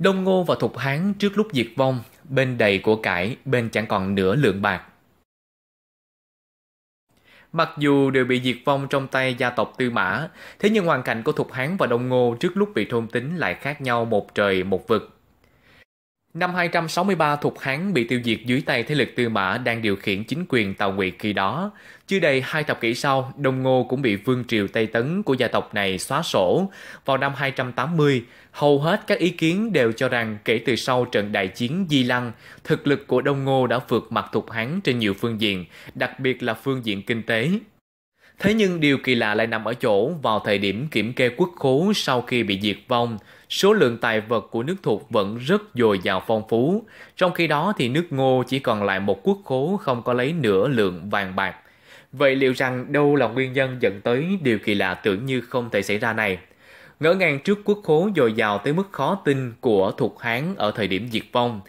Đông Ngô và Thục Hán trước lúc diệt vong, bên đầy của cải, bên chẳng còn nửa lượng bạc. Mặc dù đều bị diệt vong trong tay gia tộc Tư Mã, thế nhưng hoàn cảnh của Thục Hán và Đông Ngô trước lúc bị thôn tính lại khác nhau một trời một vực. Năm 263 thuộc Hán bị tiêu diệt dưới tay thế lực Tư Mã đang điều khiển chính quyền Tào Ngụy khi đó. Chưa đầy hai thập kỷ sau, Đông Ngô cũng bị vương triều Tây Tấn của gia tộc này xóa sổ. Vào năm 280, hầu hết các ý kiến đều cho rằng kể từ sau trận đại chiến Di Lăng, thực lực của Đông Ngô đã vượt mặt thuộc Hán trên nhiều phương diện, đặc biệt là phương diện kinh tế. Thế nhưng điều kỳ lạ lại nằm ở chỗ vào thời điểm kiểm kê quốc khố sau khi bị diệt vong, số lượng tài vật của nước thuộc vẫn rất dồi dào phong phú. Trong khi đó thì nước ngô chỉ còn lại một quốc khố không có lấy nửa lượng vàng bạc. Vậy liệu rằng đâu là nguyên nhân dẫn tới điều kỳ lạ tưởng như không thể xảy ra này? Ngỡ ngàng trước quốc khố dồi dào tới mức khó tin của thuộc Hán ở thời điểm diệt vong,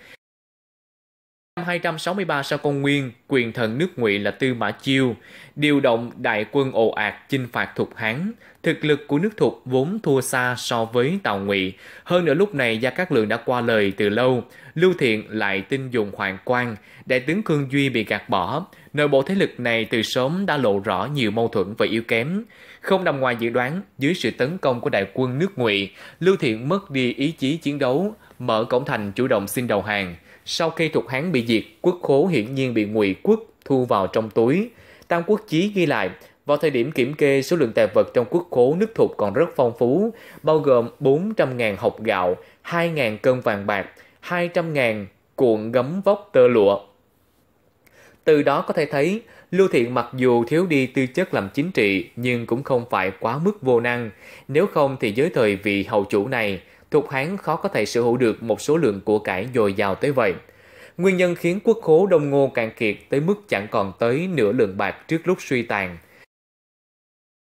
Năm 263 sau công nguyên, quyền thần nước Ngụy là Tư Mã Chiêu điều động đại quân ồ ạt chinh phạt Thục Hán. Thực lực của nước Thục vốn thua xa so với Tào Ngụy. Hơn nữa lúc này Gia Cát Lượng đã qua lời từ lâu. Lưu Thiện lại tin dùng hoàng quan, đại tướng Cương Duy bị gạt bỏ. Nội bộ thế lực này từ sớm đã lộ rõ nhiều mâu thuẫn và yếu kém. Không nằm ngoài dự đoán, dưới sự tấn công của đại quân nước Ngụy, Lưu Thiện mất đi ý chí chiến đấu, mở cổng thành chủ động xin đầu hàng. Sau khi thuộc Hán bị diệt, quốc khố hiển nhiên bị ngụy quốc thu vào trong túi. Tam quốc chí ghi lại, vào thời điểm kiểm kê, số lượng tài vật trong quốc khố nước thuộc còn rất phong phú, bao gồm 400.000 hộp gạo, 2.000 cân vàng bạc, 200.000 cuộn gấm vóc tơ lụa. Từ đó có thể thấy, Lưu Thiện mặc dù thiếu đi tư chất làm chính trị nhưng cũng không phải quá mức vô năng, nếu không thì giới thời vị hậu chủ này thuộc Hán khó có thể sở hữu được một số lượng của cải dồi dào tới vậy. Nguyên nhân khiến quốc khố đông ngô cạn kiệt tới mức chẳng còn tới nửa lượng bạc trước lúc suy tàn.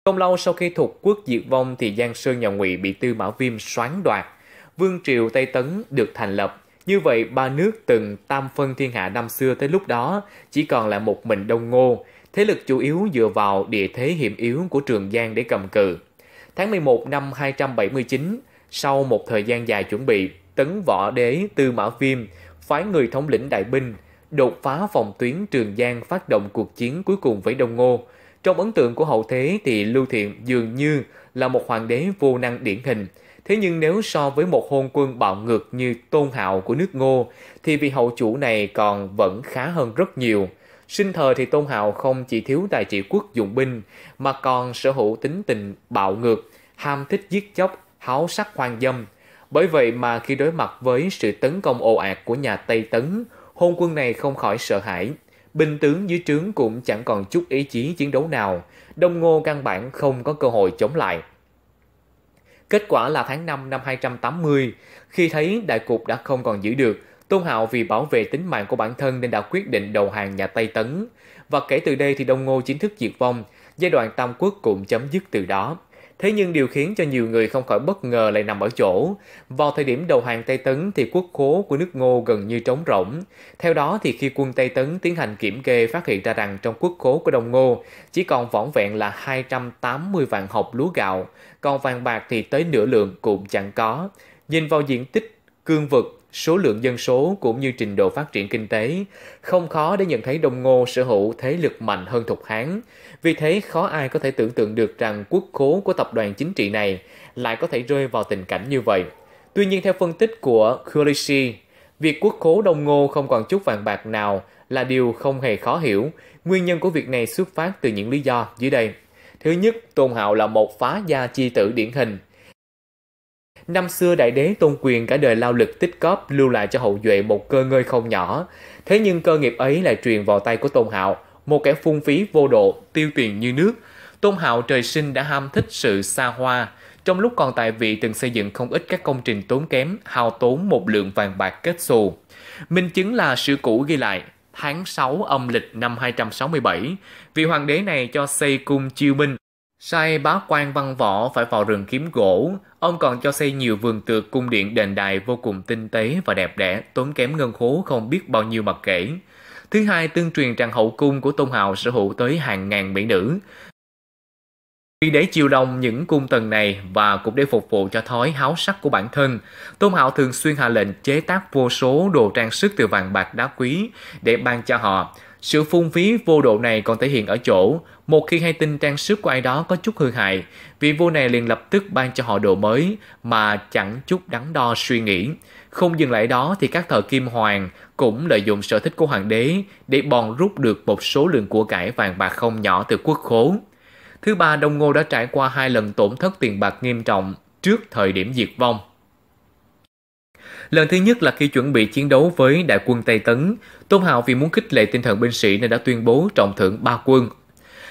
Không lâu sau khi thuộc quốc diệt vong thì Giang Sơn nhà Ngụy bị Tư Mã Viêm xoán đoạt. Vương triều Tây Tấn được thành lập. Như vậy, ba nước từng tam phân thiên hạ năm xưa tới lúc đó chỉ còn là một mình Đông Ngô. Thế lực chủ yếu dựa vào địa thế hiểm yếu của Trường Giang để cầm cự. Tháng 11 năm 279, sau một thời gian dài chuẩn bị, tấn võ đế Tư Mã Viêm phái người thống lĩnh đại binh đột phá phòng tuyến Trường Giang phát động cuộc chiến cuối cùng với Đông Ngô. Trong ấn tượng của hậu thế thì Lưu Thiện dường như là một hoàng đế vô năng điển hình. Thế nhưng nếu so với một hôn quân bạo ngược như Tôn Hạo của nước Ngô thì vị hậu chủ này còn vẫn khá hơn rất nhiều. Sinh thời thì Tôn Hạo không chỉ thiếu tài trị quốc dụng binh mà còn sở hữu tính tình bạo ngược, ham thích giết chóc, háo sắc hoang dâm. Bởi vậy mà khi đối mặt với sự tấn công ồ ạt của nhà Tây Tấn, hôn quân này không khỏi sợ hãi. Binh tướng dưới trướng cũng chẳng còn chút ý chí chiến đấu nào, Đông Ngô căn bản không có cơ hội chống lại. Kết quả là tháng 5 năm 280, khi thấy đại cục đã không còn giữ được, Tôn Hạo vì bảo vệ tính mạng của bản thân nên đã quyết định đầu hàng nhà Tây Tấn. Và kể từ đây thì Đông Ngô chính thức diệt vong, giai đoạn Tam Quốc cũng chấm dứt từ đó. Thế nhưng điều khiến cho nhiều người không khỏi bất ngờ lại nằm ở chỗ, vào thời điểm đầu hàng Tây Tấn thì quốc khố của nước Ngô gần như trống rỗng. Theo đó thì khi quân Tây Tấn tiến hành kiểm kê phát hiện ra rằng trong quốc khố của Đông Ngô chỉ còn vỏn vẹn là 280 vạn hộp lúa gạo, còn vàng bạc thì tới nửa lượng cũng chẳng có. Nhìn vào diện tích cương vực số lượng dân số cũng như trình độ phát triển kinh tế, không khó để nhận thấy Đông Ngô sở hữu thế lực mạnh hơn Thục Hán. Vì thế khó ai có thể tưởng tượng được rằng quốc khố của tập đoàn chính trị này lại có thể rơi vào tình cảnh như vậy. Tuy nhiên theo phân tích của Kulishi, việc quốc khố Đông Ngô không còn chút vàng bạc nào là điều không hề khó hiểu. Nguyên nhân của việc này xuất phát từ những lý do dưới đây. Thứ nhất, Tôn Hạo là một phá gia chi tử điển hình. Năm xưa đại đế tôn quyền cả đời lao lực tích cóp lưu lại cho hậu duệ một cơ ngơi không nhỏ. Thế nhưng cơ nghiệp ấy lại truyền vào tay của Tôn Hạo, một kẻ phung phí vô độ, tiêu tiền như nước. Tôn Hạo trời sinh đã ham thích sự xa hoa. Trong lúc còn tại vị từng xây dựng không ít các công trình tốn kém, hao tốn một lượng vàng bạc kết xù. Minh chứng là sử cũ ghi lại, tháng 6 âm lịch năm 267, vị hoàng đế này cho xây cung chiêu binh, Sai bá quan văn võ phải vào rừng kiếm gỗ, ông còn cho xây nhiều vườn tược cung điện đền đài vô cùng tinh tế và đẹp đẽ, tốn kém ngân khố không biết bao nhiêu mặt kể. Thứ hai, tương truyền rằng hậu cung của Tôn Hào sở hữu tới hàng ngàn mỹ nữ. Vì để chiều lòng những cung tần này và cũng để phục vụ cho thói háo sắc của bản thân, Tôn Hạo thường xuyên hạ lệnh chế tác vô số đồ trang sức từ vàng bạc đá quý để ban cho họ, sự phung phí vô độ này còn thể hiện ở chỗ, một khi hay tin trang sức của ai đó có chút hư hại, vị vua này liền lập tức ban cho họ đồ mới mà chẳng chút đắn đo suy nghĩ. Không dừng lại đó thì các thợ kim hoàng cũng lợi dụng sở thích của hoàng đế để bòn rút được một số lượng của cải vàng bạc không nhỏ từ quốc khố. Thứ ba, Đông Ngô đã trải qua hai lần tổn thất tiền bạc nghiêm trọng trước thời điểm diệt vong. Lần thứ nhất là khi chuẩn bị chiến đấu với đại quân Tây Tấn, Tôn Hạo vì muốn khích lệ tinh thần binh sĩ nên đã tuyên bố trọng thưởng ba quân.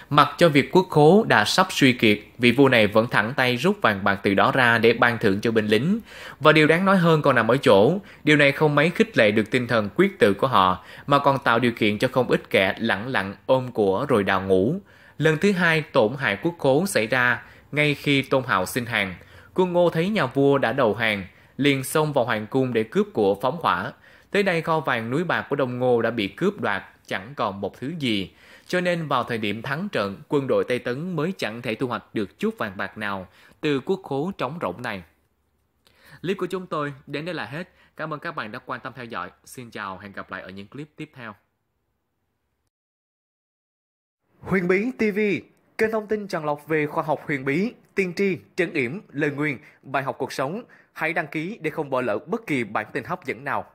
Mặc cho việc quốc khố đã sắp suy kiệt, vị vua này vẫn thẳng tay rút vàng bạc từ đó ra để ban thưởng cho binh lính. Và điều đáng nói hơn còn nằm ở chỗ, điều này không mấy khích lệ được tinh thần quyết tử của họ, mà còn tạo điều kiện cho không ít kẻ lẳng lặng ôm của rồi đào ngủ. Lần thứ hai tổn hại quốc khố xảy ra ngay khi Tôn Hạo xin hàng. Quân Ngô thấy nhà vua đã đầu hàng, liền xông vào hoàng cung để cướp của phóng hỏa. Tới đây kho vàng núi bạc của Đông Ngô đã bị cướp đoạt, chẳng còn một thứ gì. Cho nên vào thời điểm thắng trận, quân đội Tây Tấn mới chẳng thể thu hoạch được chút vàng bạc nào từ quốc khố trống rỗng này. Clip của chúng tôi đến đây là hết. Cảm ơn các bạn đã quan tâm theo dõi. Xin chào, hẹn gặp lại ở những clip tiếp theo. Huyền Bí TV, kênh thông tin tràn lọc về khoa học huyền bí, Tiên tri, Trân Yểm, Lời Nguyên, Bài học cuộc sống. Hãy đăng ký để không bỏ lỡ bất kỳ bản tin hấp dẫn nào.